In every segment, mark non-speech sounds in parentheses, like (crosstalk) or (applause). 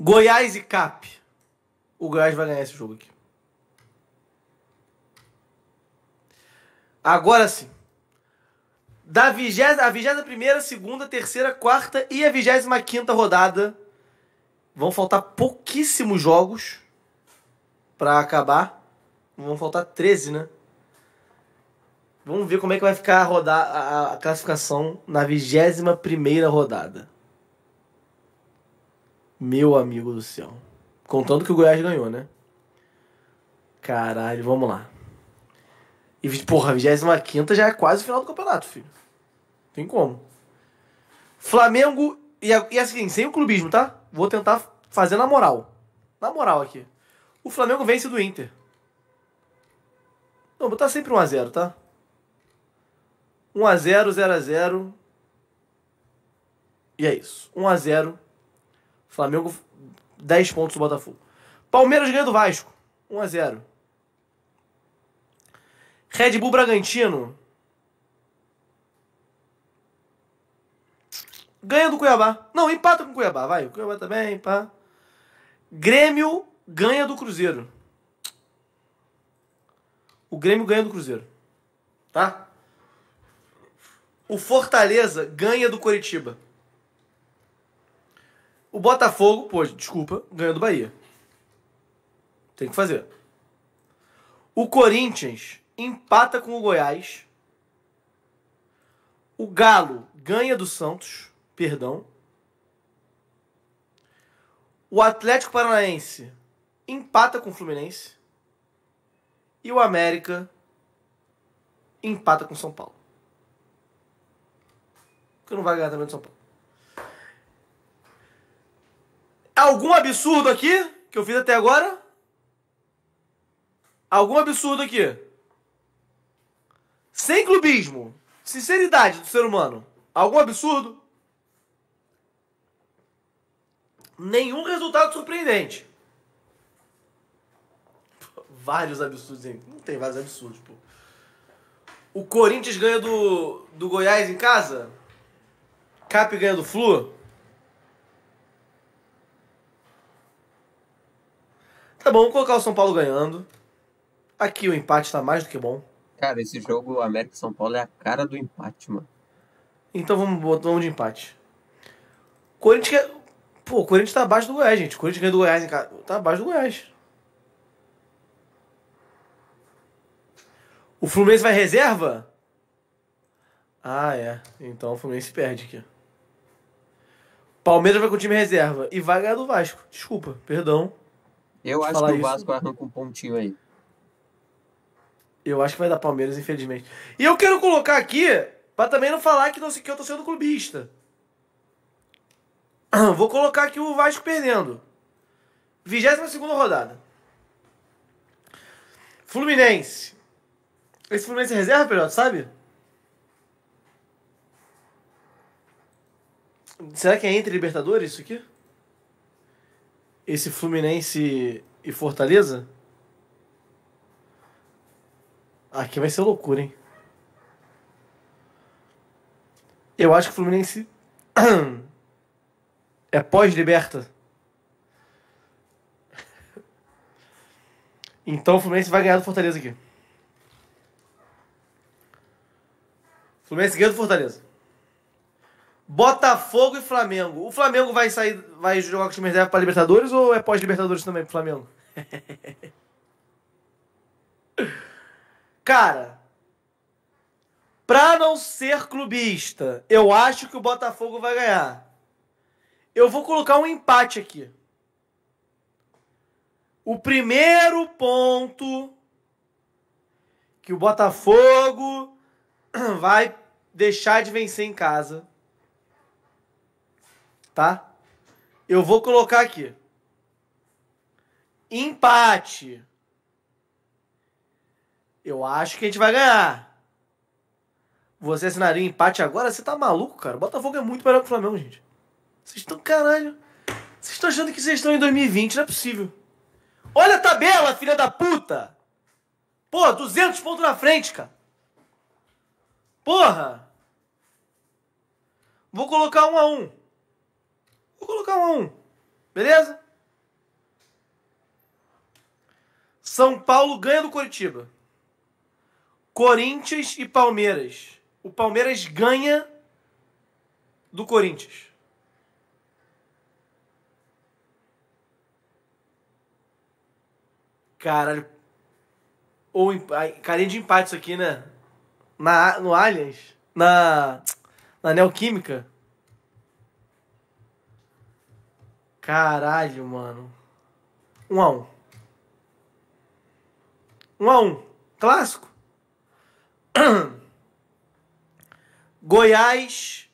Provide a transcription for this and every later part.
Goiás e Cap. O Goiás vai ganhar esse jogo aqui. Agora sim. Da vigésima a 21, segunda, terceira, quarta e a 25 rodada. Vão faltar pouquíssimos jogos para acabar. Vão faltar 13, né? Vamos ver como é que vai ficar a, rodar, a, a classificação na 21 rodada. Meu amigo do céu. Contando que o Goiás ganhou, né? Caralho, vamos lá. E, porra, 25 já é quase o final do campeonato, filho. Tem como. Flamengo. E, e assim, sem o clubismo, tá? Vou tentar fazer na moral. Na moral aqui. O Flamengo vence do Inter. Não, botar sempre 1x0, tá? 1x0, 0x0. E é isso. 1x0 Flamengo, 10 pontos do Botafogo. Palmeiras ganha do Vasco, 1 a 0 Red Bull Bragantino ganha do Cuiabá. Não, empata com o Cuiabá, vai. O Cuiabá também, pá. Grêmio ganha do Cruzeiro. O Grêmio ganha do Cruzeiro. Tá? O Fortaleza ganha do Coritiba. O Botafogo, pô, desculpa, ganha do Bahia. Tem que fazer. O Corinthians empata com o Goiás. O Galo ganha do Santos, perdão. O Atlético Paranaense empata com o Fluminense. E o América empata com o São Paulo. Porque não vai ganhar também do São Paulo. Algum absurdo aqui que eu fiz até agora? Algum absurdo aqui? Sem clubismo. Sinceridade do ser humano. Algum absurdo? Nenhum resultado surpreendente. vários absurdos, hein? Não tem vários absurdos, pô. O Corinthians ganha do, do Goiás em casa? Cap ganha do Flu? Tá bom, vamos colocar o São Paulo ganhando. Aqui o empate tá mais do que bom. Cara, esse jogo América São Paulo é a cara do empate, mano. Então vamos, botar um de empate. Corinthians Pô, o Corinthians tá abaixo do Goiás, gente. Corinthians ganha do Goiás, em cara? Tá abaixo do Goiás. O Fluminense vai reserva? Ah, é. Então o Fluminense perde aqui. Palmeiras vai com o time reserva e vai ganhar do Vasco. Desculpa, perdão. Eu acho que o Vasco arranca um pontinho aí. Eu acho que vai dar Palmeiras, infelizmente. E eu quero colocar aqui, para também não falar que, não, que eu tô sendo clubista. (clears throat) Vou colocar aqui o Vasco perdendo. 22 rodada. Fluminense. Esse Fluminense é reserva, Pedro, sabe? Será que é entre Libertadores isso aqui? esse Fluminense e Fortaleza? Aqui ah, vai ser loucura, hein? Eu acho que o Fluminense (clears throat) é pós-liberta. Então o Fluminense vai ganhar do Fortaleza aqui. Fluminense ganha do Fortaleza. Botafogo e Flamengo. O Flamengo vai sair, vai jogar com o time reserva para Libertadores ou é pós-Libertadores também pro Flamengo? (laughs) Cara, pra não ser clubista, eu acho que o Botafogo vai ganhar. Eu vou colocar um empate aqui. O primeiro ponto que o Botafogo (clears throat) vai deixar de vencer em casa tá? Eu vou colocar aqui. Empate. Eu acho que a gente vai ganhar. Você assinaria empate agora? Você tá maluco, cara? O Botafogo é muito melhor que o Flamengo, gente. Vocês estão caralho. Vocês estão achando que vocês estão em 2020? Não é possível. Olha a tabela, filha da puta! Pô, 200 pontos na frente, cara. Porra! Vou colocar um a um. Vou colocar um a um. Beleza? São Paulo ganha do Coritiba. Corinthians e Palmeiras. O Palmeiras ganha do Corinthians. Caralho. Ou carinha de empate isso aqui, né? Na, no Allianz? Na, na Neoquímica? Caralho, mano. 1 um a 1 um. 1 um a 1 Clássico. (clears throat) Goiás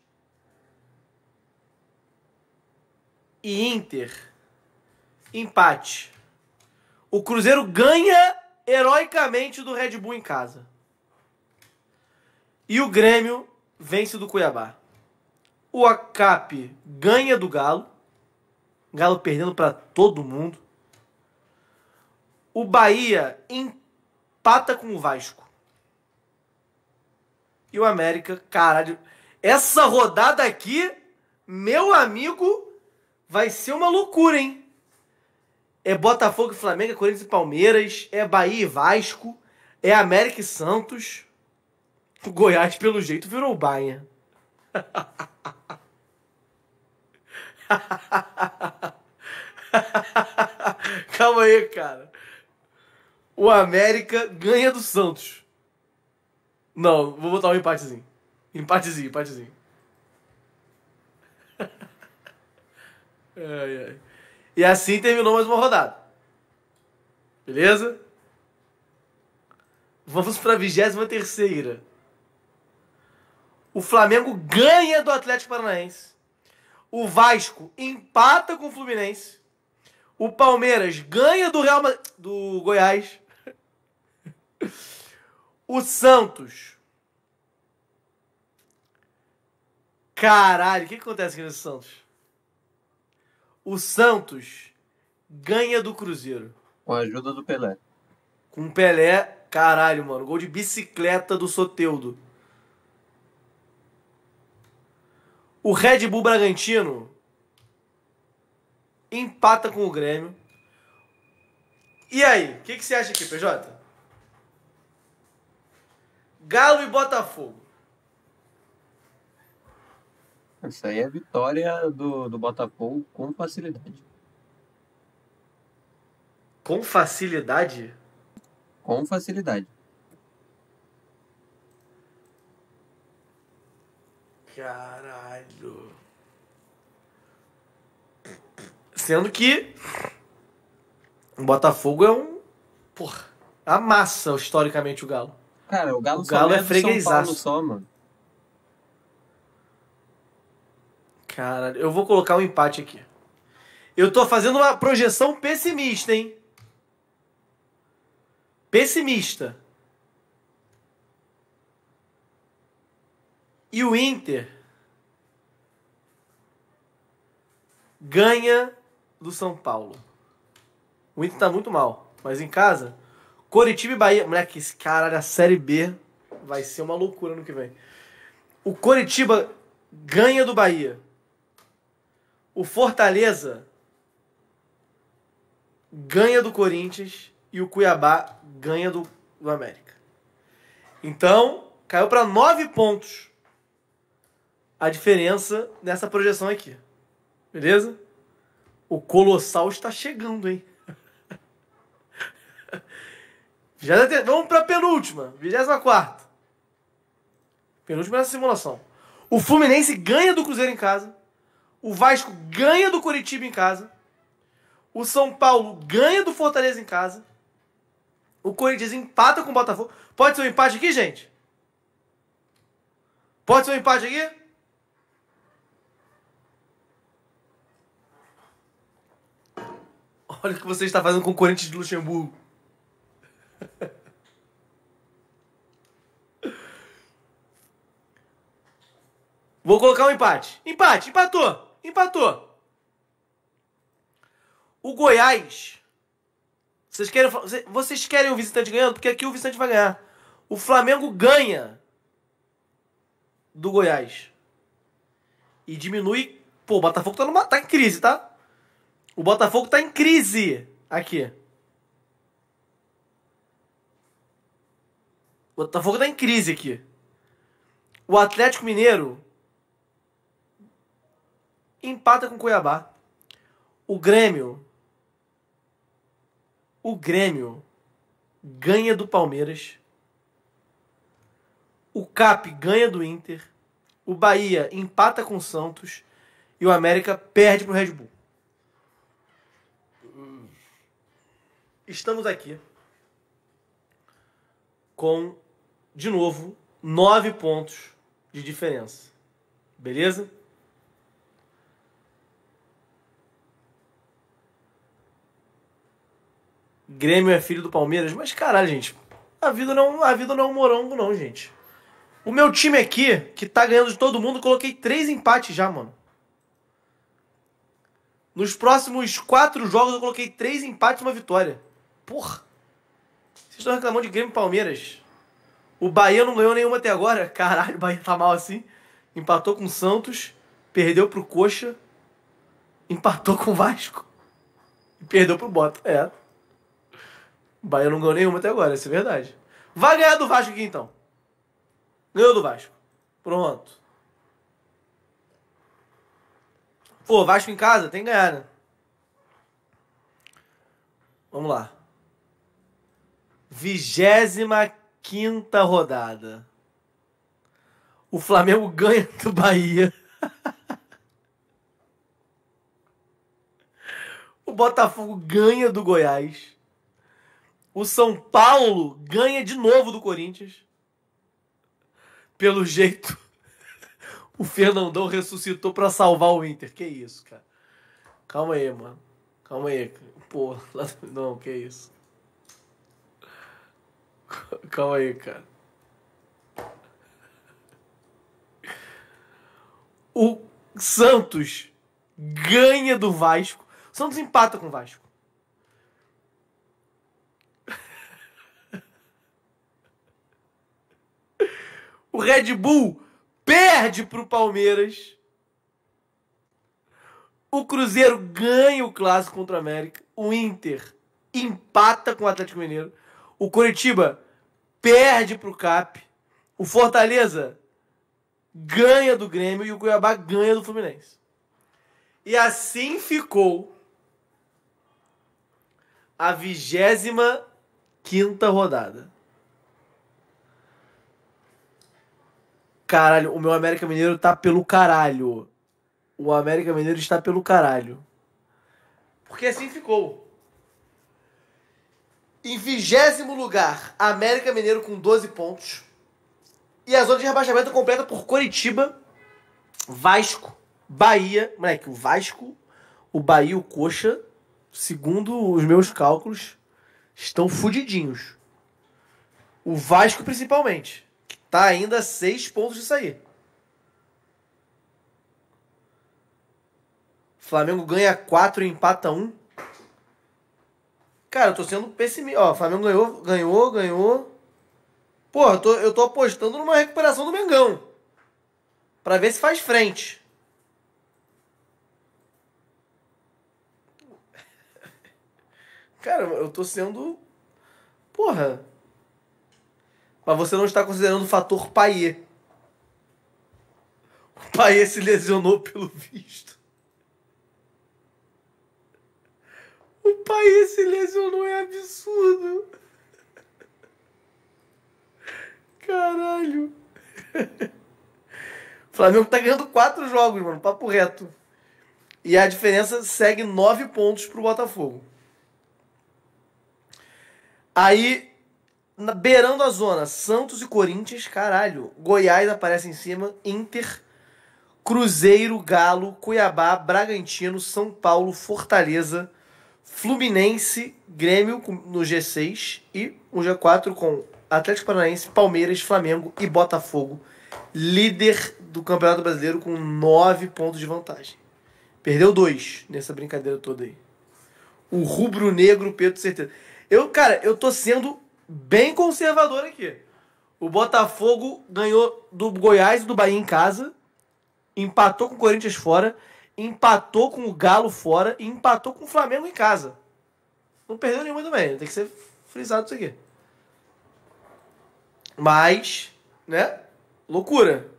e Inter. Empate. O Cruzeiro ganha heroicamente do Red Bull em casa. E o Grêmio vence do Cuiabá. O Acap ganha do Galo. Galo perdendo para todo mundo. O Bahia empata com o Vasco. E o América, caralho. Essa rodada aqui, meu amigo, vai ser uma loucura, hein? É Botafogo e Flamengo, é Corinthians e Palmeiras, é Bahia e Vasco, é América e Santos. O Goiás, pelo jeito, virou o Bahia. (laughs) (laughs) Calma aí, cara. O América ganha do Santos. Não, vou botar um empatezinho. Empatezinho, empatezinho. (laughs) ai, ai. E assim terminou mais uma rodada. Beleza? Vamos para a 23. O Flamengo ganha do Atlético Paranaense o Vasco empata com o Fluminense, o Palmeiras ganha do Real Madrid, do Goiás, o Santos. Caralho, o que, acontece aqui nesse Santos? O Santos ganha do Cruzeiro. Com a ajuda do Pelé. Com o Pelé, caralho, mano. Gol de bicicleta do Soteudo. O Red Bull Bragantino empata com o Grêmio. E aí, o que, que você acha aqui, PJ? Galo e Botafogo. Isso aí é vitória do, do Botafogo com facilidade. Com facilidade? Com facilidade. Caralho. Sendo que o Botafogo é um. Porra. Amassa historicamente o Galo. Cara, o Galo, o Galo só é freguesaço. Só, mano. Caralho, eu vou colocar um empate aqui. Eu tô fazendo uma projeção pessimista, hein? Pessimista. E o Inter ganha do São Paulo. O Inter tá muito mal, mas em casa, Coritiba e Bahia. Moleque, esse caralho, a Série B vai ser uma loucura no que vem. O Coritiba ganha do Bahia. O Fortaleza ganha do Corinthians e o Cuiabá ganha do, do América. Então, caiu para nove pontos a diferença nessa projeção aqui. Beleza? O colossal está chegando, hein? (laughs) Já Vamos para é a penúltima, 24. Penúltima nessa simulação. O Fluminense ganha do Cruzeiro em casa. O Vasco ganha do Curitiba em casa. O São Paulo ganha do Fortaleza em casa. O Corinthians empata com o Botafogo. Pode ser um empate aqui, gente? Pode ser um empate aqui? (laughs) Olha o que você está fazendo com o Corinthians de Luxemburgo. (laughs) Vou colocar um empate. Empate, empatou, empatou. O Goiás. Vocês querem, vocês querem o visitante ganhando? Porque aqui o visitante vai ganhar. O Flamengo ganha do Goiás. E diminui. Pô, o Botafogo tá, numa, tá em crise, tá? O Botafogo tá em crise aqui. O Botafogo tá em crise aqui. O Atlético Mineiro empata com o Cuiabá. O Grêmio. O Grêmio ganha do Palmeiras. O Cap ganha do Inter. O Bahia empata com o Santos. E o América perde pro Red Bull. estamos aqui com, de novo, nove pontos de diferença. Beleza? Grêmio é filho do Palmeiras, mas caralho, gente, a vida não, a vida não é um morango não, gente. O meu time aqui, que tá ganhando de todo mundo, coloquei três empates já, mano. Nos próximos quatro jogos eu coloquei três empates e uma vitória. Porra! Vocês estão reclamando de Grêmio e Palmeiras. O Bahia não ganhou nenhuma até agora. (laughs) Caralho, o Bahia tá mal assim. Empatou com o Santos, perdeu pro Coxa, empatou com o Vasco e perdeu pro Bota. É. O Bahia não ganhou nenhuma até agora, isso é verdade. Vai ganhar do Vasco aqui então. Ganhou do Vasco. Pronto. Pô, Vasco em casa, tem que ganhar, né? Vamos lá. Vigésima quinta rodada. O Flamengo ganha do Bahia. (laughs) o Botafogo ganha do Goiás. O São Paulo ganha de novo do Corinthians. Pelo jeito, (laughs) o Fernandão ressuscitou para salvar o Inter. Que isso, cara. Calma aí, mano. Calma aí. Pô, (laughs) não, que isso. (laughs) Calma aí, cara. O Santos ganha do Vasco. O Santos empata com o Vasco. O Red Bull perde pro Palmeiras. O Cruzeiro ganha o clássico contra o América. O Inter empata com o Atlético Mineiro. O Curitiba perde pro CAP. O Fortaleza ganha do Grêmio e o Cuiabá ganha do Fluminense. E assim ficou a vigésima quinta rodada. Caralho, o meu América Mineiro tá pelo caralho. O América Mineiro está pelo caralho. Porque assim ficou. Em vigésimo lugar, América Mineiro com 12 pontos. E a zona de rebaixamento completa por Coritiba, Vasco, Bahia. Moleque, o Vasco, o Bahia, o Coxa, segundo os meus cálculos, estão fudidinhos. O Vasco, principalmente, está tá ainda a 6 pontos de sair. Flamengo ganha 4 e empata 1. Um. Cara, eu tô sendo pessimista. Ó, o Flamengo ganhou, ganhou, ganhou. Porra, eu tô, eu tô apostando numa recuperação do Mengão. Pra ver se faz frente. Cara, eu tô sendo. Porra. Mas você não está considerando o fator Paier. O Paier se lesionou pelo visto. O país se lesionou, é absurdo. Caralho. O Flamengo tá ganhando quatro jogos, mano. Papo reto. E a diferença segue nove pontos pro Botafogo. Aí, na, beirando a zona, Santos e Corinthians, caralho. Goiás aparece em cima, Inter, Cruzeiro, Galo, Cuiabá, Bragantino, São Paulo, Fortaleza, Fluminense, Grêmio no G6 e o G4 com Atlético Paranaense, Palmeiras, Flamengo e Botafogo, líder do Campeonato Brasileiro com nove pontos de vantagem. Perdeu dois nessa brincadeira toda aí. O rubro-negro, Pedro, certeza. Eu, cara, eu tô sendo bem conservador aqui. O Botafogo ganhou do Goiás e do Bahia em casa, empatou com o Corinthians fora empatou com o Galo fora e empatou com o Flamengo em casa. Não perdeu nenhuma também, tem que ser frisado isso aqui. Mas, né? Loucura.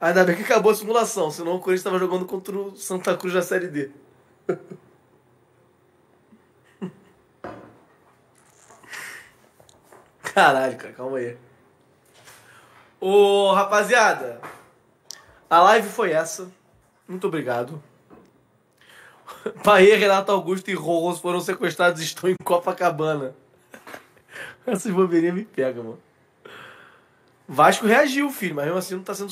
Ainda bem que acabou a simulação, senão o Corinthians estava jogando contra o Santa Cruz da Série D. (laughs) Caralho, cara, calma aí. Ô, rapaziada, a live foi essa. Muito obrigado. (laughs) Bahia, Renato Augusto e Rolos foram sequestrados e estão em Copacabana. (laughs) Essas bobeirinhas me pegam, mano. Vasco reagiu, filho, mas mesmo assim não tá sendo